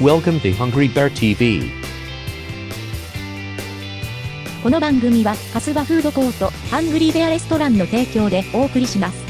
Welcome to Hungry Bear TV この番組はカスバフードコートハングリーベアレストランの提供でお送りします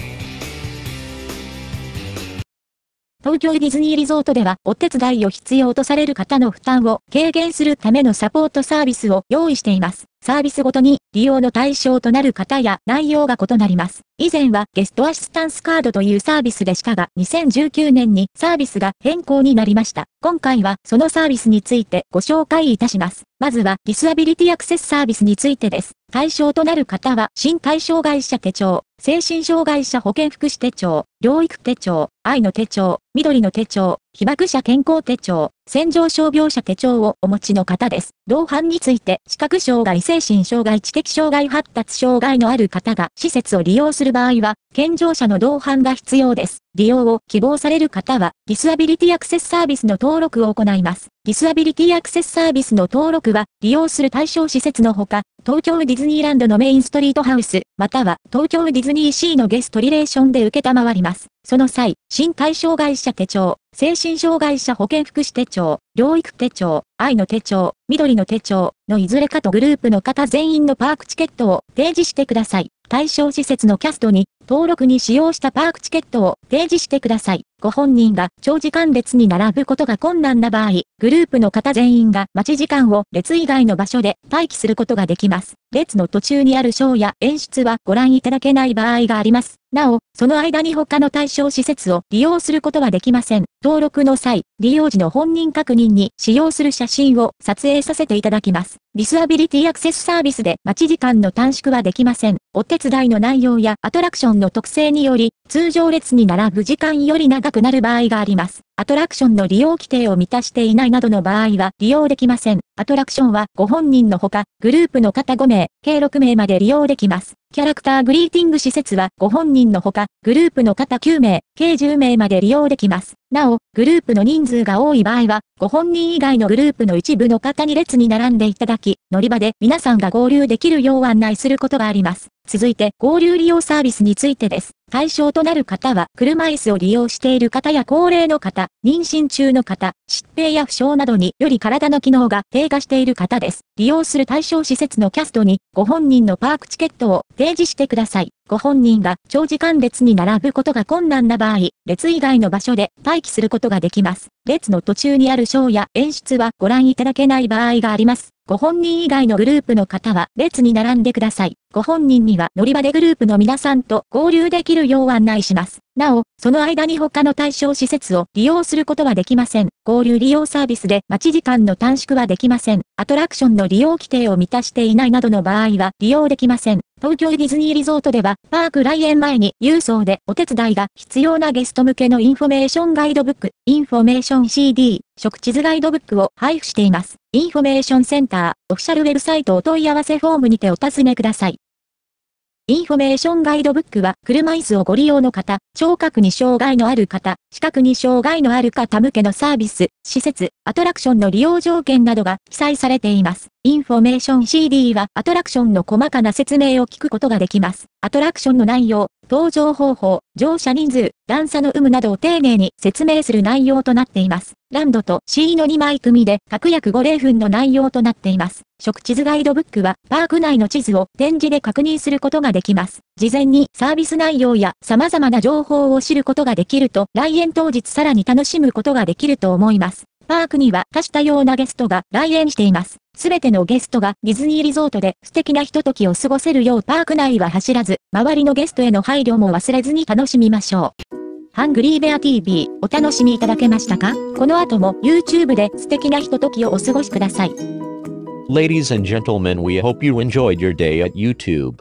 東京ディズニーリゾートではお手伝いを必要とされる方の負担を軽減するためのサポートサービスを用意していますサービスごとに利用の対象となる方や内容が異なります。以前はゲストアシスタンスカードというサービスでしたが、2019年にサービスが変更になりました。今回はそのサービスについてご紹介いたします。まずはディスアビリティアクセスサービスについてです。対象となる方は、身体障害者手帳、精神障害者保健福祉手帳、療育手帳、愛の手帳、緑の手帳、被爆者健康手帳、戦場傷病者手帳をお持ちの方です。同伴について、視覚障害、精神障害、知的障害、発達障害のある方が施設を利用する場合は、健常者の同伴が必要です。利用を希望される方は、ディスアビリティアクセスサービスの登録を行います。ディスアビリティアクセスサービスの登録は、利用する対象施設のほか、東京ディズニーランドのメインストリートハウス、または東京ディズニーシーのゲストリレーションで受けたまわります。その際、身体障害者手帳、精神障害者保健福祉手帳、療育手帳、愛の手帳、緑の手帳のいずれかとグループの方全員のパークチケットを提示してください。対象施設のキャストに登録に使用したパークチケットを提示してください。ご本人が長時間列に並ぶことが困難な場合、グループの方全員が待ち時間を列以外の場所で待機することができます。列の途中にあるショーや演出はご覧いただけない場合があります。なお、その間に他の対象施設を利用することはできません。登録の際、利用時の本人確認に使用する写真を撮影させていただきます。ディスアビリティアクセスサービスで待ち時間の短縮はできません。お手伝いの内容やアトラクションの特性により、通常列に並ぶ時間より長くなる場合があります。アトラクションの利用規定を満たしていないなどの場合は利用できません。アトラクションはご本人のほか、グループの方5名、計6名まで利用できます。キャラクターグリーティング施設はご本人のほか、グループの方9名、計10名まで利用できます。なお、グループの人数が多い場合は、ご本人以外のグループの一部の方に列に並んでいただき、乗り場で皆さんが合流できるよう案内することがあります。続いて合流利用サービスについてです。対象となる方は車椅子を利用している方や高齢の方、妊娠中の方、疾病や負傷などにより体の機能が低下している方です。利用する対象施設のキャストにご本人のパークチケットを提示してください。ご本人が長時間列に並ぶことが困難な場合、列以外の場所で待機することができます。列の途中にあるショーや演出はご覧いただけない場合があります。ご本人以外のグループの方は列に並んでください。ご本人には乗り場でグループの皆さんと合流できるるよう案内します。なお、その間に他の対象施設を利用することはできません。合流利用サービスで待ち時間の短縮はできません。アトラクションの利用規定を満たしていないなどの場合は利用できません。東京ディズニーリゾートでは、パーク来園前に郵送でお手伝いが必要なゲスト向けのインフォメーションガイドブック、インフォメーション CD、食地図ガイドブックを配布しています。インフォメーションセンター、オフィシャルウェブサイトお問い合わせフォームにてお尋ねください。インフォメーションガイドブックは、車椅子をご利用の方、聴覚に障害のある方、視覚に障害のある方向けのサービス、施設、アトラクションの利用条件などが記載されています。インフォメーション CD は、アトラクションの細かな説明を聞くことができます。アトラクションの内容、登場方法、乗車人数、段差の有無などを丁寧に説明する内容となっています。ランドと C の2枚組で、各約5例分の内容となっています。食地図ガイドブックは、パーク内の地図を展示で確認することができます。事前にサービス内容や様々な情報を知ることができると、来園当日さらに楽しむことができると思います。パークには多種多様なゲストが来園しています。すべてのゲストがディズニーリゾートで素敵なひとときを過ごせるようパーク内は走らず、周りのゲストへの配慮も忘れずに楽しみましょう。ハングリーベア TV お楽しみいただけましたかこの後も YouTube で素敵なひとときをお過ごしください。Ladies and gentlemen, we hope you enjoyed your day at YouTube.